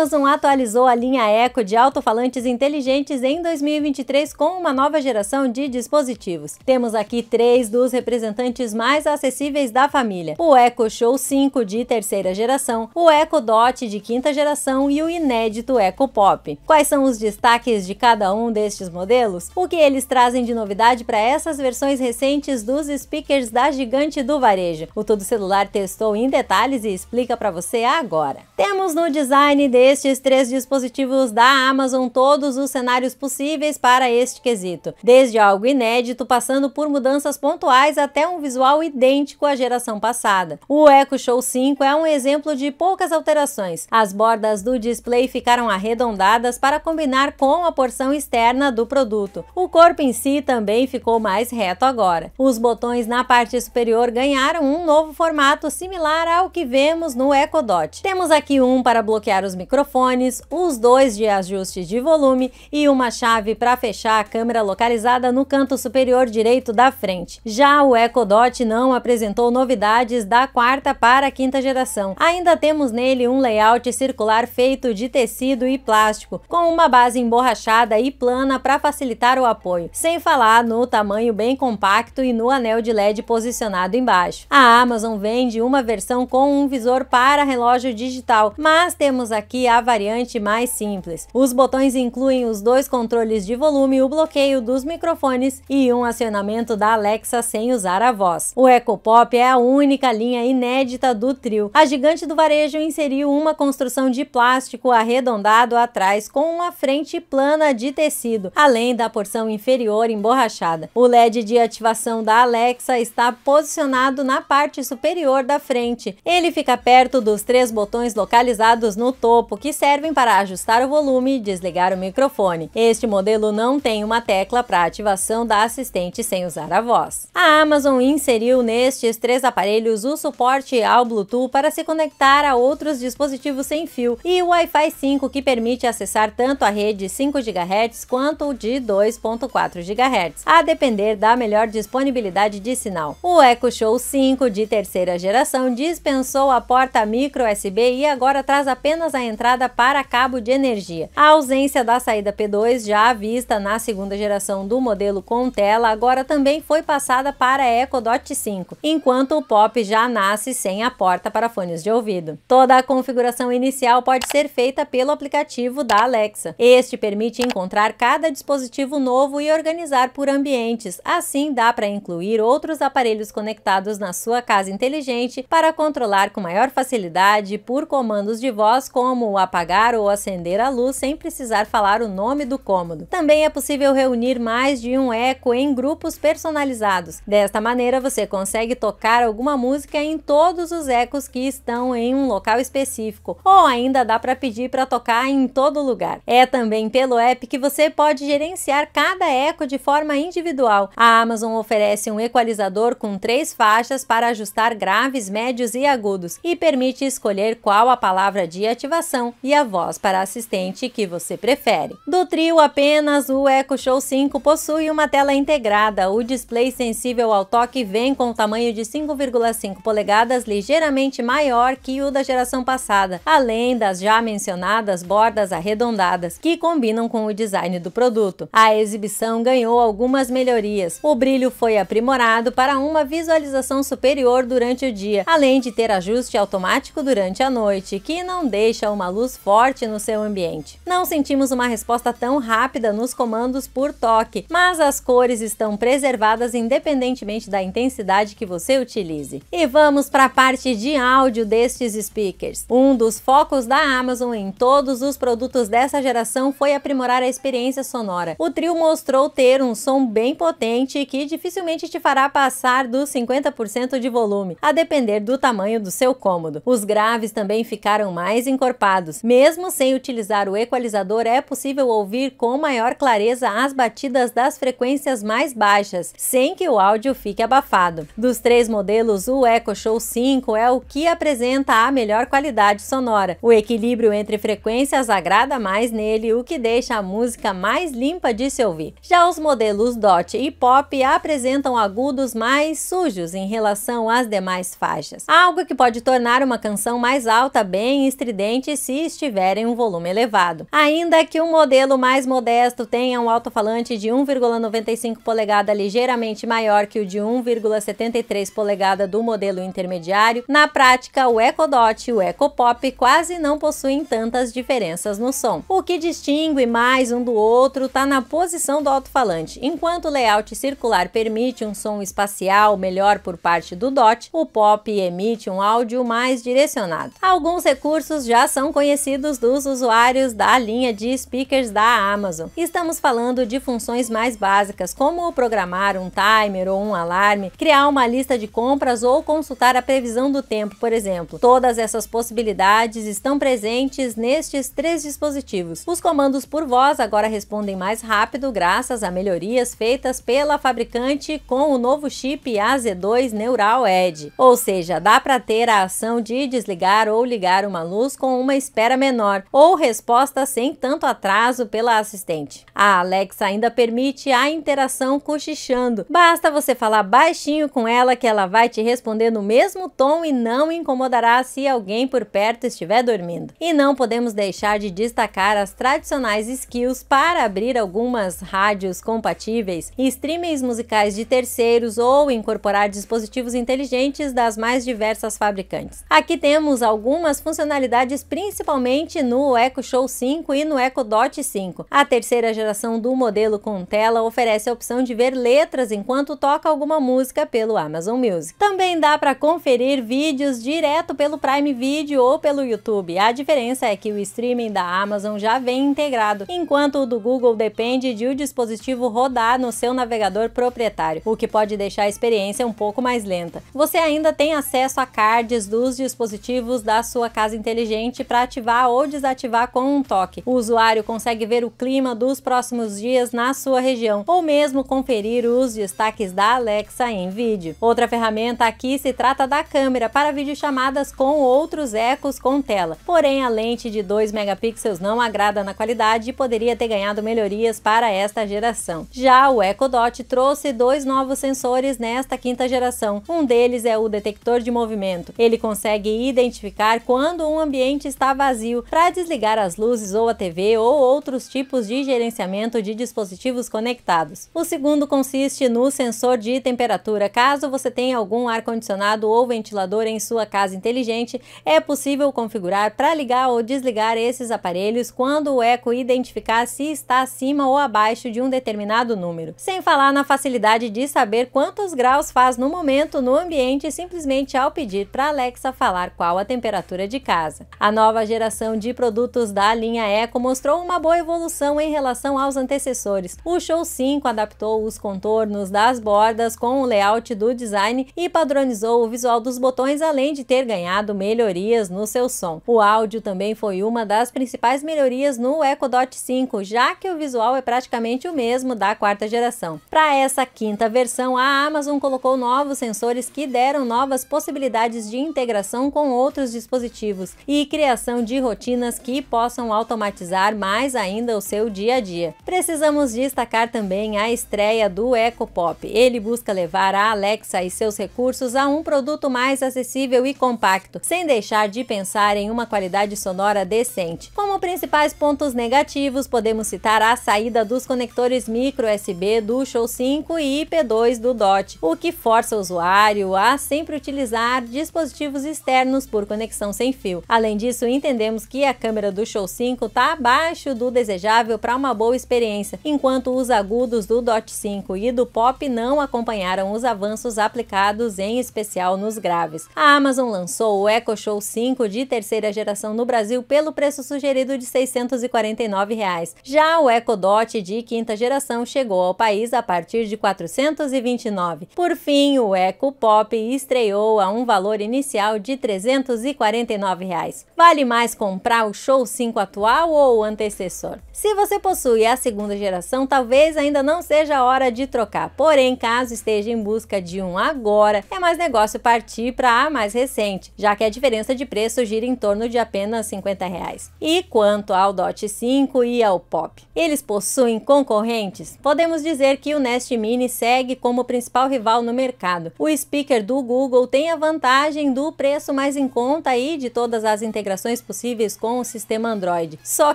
Amazon atualizou a linha Echo de alto-falantes inteligentes em 2023 com uma nova geração de dispositivos. Temos aqui três dos representantes mais acessíveis da família: o Echo Show 5 de terceira geração, o Echo Dot de quinta geração e o inédito Echo Pop. Quais são os destaques de cada um destes modelos? O que eles trazem de novidade para essas versões recentes dos speakers da gigante do varejo? O Todo Celular testou em detalhes e explica para você agora. Temos no design desse estes três dispositivos da Amazon todos os cenários possíveis para este quesito, desde algo inédito, passando por mudanças pontuais até um visual idêntico à geração passada. O Echo Show 5 é um exemplo de poucas alterações. As bordas do display ficaram arredondadas para combinar com a porção externa do produto. O corpo em si também ficou mais reto agora. Os botões na parte superior ganharam um novo formato similar ao que vemos no Echo Dot. Temos aqui um para bloquear os microfones microfones, uns dois de ajuste de volume e uma chave para fechar a câmera localizada no canto superior direito da frente. Já o Echo Dot não apresentou novidades da quarta para a quinta geração. Ainda temos nele um layout circular feito de tecido e plástico, com uma base emborrachada e plana para facilitar o apoio, sem falar no tamanho bem compacto e no anel de LED posicionado embaixo. A Amazon vende uma versão com um visor para relógio digital, mas temos aqui aqui a variante mais simples. Os botões incluem os dois controles de volume, o bloqueio dos microfones e um acionamento da Alexa sem usar a voz. O Echo Pop é a única linha inédita do trio. A gigante do varejo inseriu uma construção de plástico arredondado atrás com uma frente plana de tecido, além da porção inferior emborrachada. O LED de ativação da Alexa está posicionado na parte superior da frente. Ele fica perto dos três botões localizados no topo topo que servem para ajustar o volume e desligar o microfone. Este modelo não tem uma tecla para ativação da assistente sem usar a voz. A Amazon inseriu nestes três aparelhos o suporte ao Bluetooth para se conectar a outros dispositivos sem fio e o Wi-Fi 5 que permite acessar tanto a rede 5 GHz quanto de 2.4 GHz, a depender da melhor disponibilidade de sinal. O Echo Show 5 de terceira geração dispensou a porta micro USB e agora traz apenas a entrada entrada para cabo de energia. A ausência da saída P2, já vista na segunda geração do modelo com tela, agora também foi passada para a Echo Dot 5, enquanto o Pop já nasce sem a porta para fones de ouvido. Toda a configuração inicial pode ser feita pelo aplicativo da Alexa. Este permite encontrar cada dispositivo novo e organizar por ambientes. Assim, dá para incluir outros aparelhos conectados na sua casa inteligente para controlar com maior facilidade por comandos de voz como como apagar ou acender a luz sem precisar falar o nome do cômodo. Também é possível reunir mais de um eco em grupos personalizados. Desta maneira, você consegue tocar alguma música em todos os ecos que estão em um local específico, ou ainda dá para pedir para tocar em todo lugar. É também pelo app que você pode gerenciar cada eco de forma individual. A Amazon oferece um equalizador com três faixas para ajustar graves, médios e agudos e permite escolher qual a palavra de ativação e a voz para assistente que você prefere. Do trio, apenas o Echo Show 5 possui uma tela integrada. O display sensível ao toque vem com o tamanho de 5,5 polegadas, ligeiramente maior que o da geração passada, além das já mencionadas bordas arredondadas, que combinam com o design do produto. A exibição ganhou algumas melhorias. O brilho foi aprimorado para uma visualização superior durante o dia, além de ter ajuste automático durante a noite, que não deixa uma luz forte no seu ambiente. Não sentimos uma resposta tão rápida nos comandos por toque, mas as cores estão preservadas independentemente da intensidade que você utilize. E vamos para a parte de áudio destes speakers. Um dos focos da Amazon em todos os produtos dessa geração foi aprimorar a experiência sonora. O trio mostrou ter um som bem potente que dificilmente te fará passar dos 50% de volume, a depender do tamanho do seu cômodo. Os graves também ficaram mais encorpados dados. Mesmo sem utilizar o equalizador, é possível ouvir com maior clareza as batidas das frequências mais baixas, sem que o áudio fique abafado. Dos três modelos, o Echo Show 5 é o que apresenta a melhor qualidade sonora. O equilíbrio entre frequências agrada mais nele, o que deixa a música mais limpa de se ouvir. Já os modelos DOT e POP apresentam agudos mais sujos em relação às demais faixas, algo que pode tornar uma canção mais alta, bem estridente se estiverem um volume elevado. Ainda que um modelo mais modesto tenha um alto-falante de 1,95 polegada ligeiramente maior que o de 1,73 polegada do modelo intermediário, na prática o Echo Dot e o Echo Pop quase não possuem tantas diferenças no som. O que distingue mais um do outro está na posição do alto-falante. Enquanto o layout circular permite um som espacial melhor por parte do Dot, o Pop emite um áudio mais direcionado. Alguns recursos já são conhecidos dos usuários da linha de speakers da Amazon. Estamos falando de funções mais básicas, como programar um timer ou um alarme, criar uma lista de compras ou consultar a previsão do tempo, por exemplo. Todas essas possibilidades estão presentes nestes três dispositivos. Os comandos por voz agora respondem mais rápido graças a melhorias feitas pela fabricante com o novo chip AZ2 Neural Edge, ou seja, dá para ter a ação de desligar ou ligar uma luz com uma espera menor ou resposta sem tanto atraso pela assistente. A Alexa ainda permite a interação cochichando. Basta você falar baixinho com ela que ela vai te responder no mesmo tom e não incomodará se alguém por perto estiver dormindo. E não podemos deixar de destacar as tradicionais skills para abrir algumas rádios compatíveis, streamings musicais de terceiros ou incorporar dispositivos inteligentes das mais diversas fabricantes. Aqui temos algumas funcionalidades principais principalmente no Echo Show 5 e no Echo Dot 5. A terceira geração do modelo com tela oferece a opção de ver letras enquanto toca alguma música pelo Amazon Music. Também dá para conferir vídeos direto pelo Prime Video ou pelo YouTube. A diferença é que o streaming da Amazon já vem integrado, enquanto o do Google depende de o dispositivo rodar no seu navegador proprietário, o que pode deixar a experiência um pouco mais lenta. Você ainda tem acesso a cards dos dispositivos da sua casa inteligente para ativar ou desativar com um toque. O usuário consegue ver o clima dos próximos dias na sua região ou mesmo conferir os destaques da Alexa em vídeo. Outra ferramenta aqui se trata da câmera para videochamadas com outros ecos com tela. Porém, a lente de 2 megapixels não agrada na qualidade e poderia ter ganhado melhorias para esta geração. Já o Echo Dot trouxe dois novos sensores nesta quinta geração. Um deles é o detector de movimento. Ele consegue identificar quando um ambiente está Tá vazio para desligar as luzes ou a TV ou outros tipos de gerenciamento de dispositivos conectados. O segundo consiste no sensor de temperatura. Caso você tenha algum ar-condicionado ou ventilador em sua casa inteligente, é possível configurar para ligar ou desligar esses aparelhos quando o Eco identificar se está acima ou abaixo de um determinado número. Sem falar na facilidade de saber quantos graus faz no momento no ambiente simplesmente ao pedir para Alexa falar qual a temperatura de casa. A nova nova geração de produtos da linha Eco mostrou uma boa evolução em relação aos antecessores. O Show 5 adaptou os contornos das bordas com o layout do design e padronizou o visual dos botões, além de ter ganhado melhorias no seu som. O áudio também foi uma das principais melhorias no Echo Dot 5, já que o visual é praticamente o mesmo da quarta geração. Para essa quinta versão, a Amazon colocou novos sensores que deram novas possibilidades de integração com outros dispositivos e criação criação de rotinas que possam automatizar mais ainda o seu dia a dia. Precisamos destacar também a estreia do EcoPop. Ele busca levar a Alexa e seus recursos a um produto mais acessível e compacto, sem deixar de pensar em uma qualidade sonora decente. Como principais pontos negativos, podemos citar a saída dos conectores micro USB do Show 5 e IP2 do DOT, o que força o usuário a sempre utilizar dispositivos externos por conexão sem fio. Além disso, entendemos que a câmera do Show 5 está abaixo do desejável para uma boa experiência, enquanto os agudos do Dot 5 e do Pop não acompanharam os avanços aplicados, em especial nos graves. A Amazon lançou o Echo Show 5 de terceira geração no Brasil pelo preço sugerido de R$ 649. Reais. Já o Echo Dot de quinta geração chegou ao país a partir de R$ 429. Por fim, o Echo Pop estreou a um valor inicial de R$ 349. Reais. Vale mais comprar o Show 5 atual ou o antecessor? Se você possui a segunda geração, talvez ainda não seja a hora de trocar, porém, caso esteja em busca de um agora, é mais negócio partir para a mais recente, já que a diferença de preço gira em torno de apenas 50 reais. E quanto ao Dot 5 e ao Pop? Eles possuem concorrentes? Podemos dizer que o Nest Mini segue como principal rival no mercado. O speaker do Google tem a vantagem do preço mais em conta e de todas as integrações possíveis com o sistema Android. Só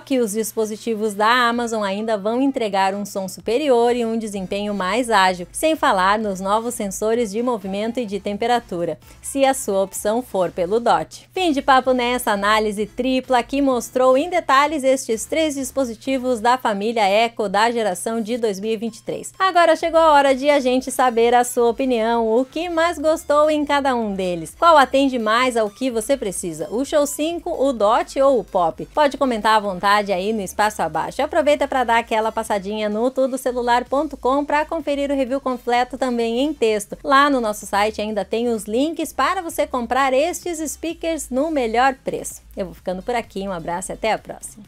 que os dispositivos da Amazon ainda vão entregar um som superior e um desempenho mais ágil, sem falar nos novos sensores de movimento e de temperatura, se a sua opção for pelo DOT. Fim de papo nessa análise tripla que mostrou em detalhes estes três dispositivos da família Echo da geração de 2023. Agora chegou a hora de a gente saber a sua opinião, o que mais gostou em cada um deles, qual atende mais ao que você precisa, o Show 5, o DOT ou o POP. Pode comentar à vontade aí no espaço abaixo. Aproveita para dar aquela passadinha no tudocelular.com para conferir o review completo também em texto. Lá no nosso site ainda tem os links para você comprar estes speakers no melhor preço. Eu vou ficando por aqui, um abraço e até a próxima.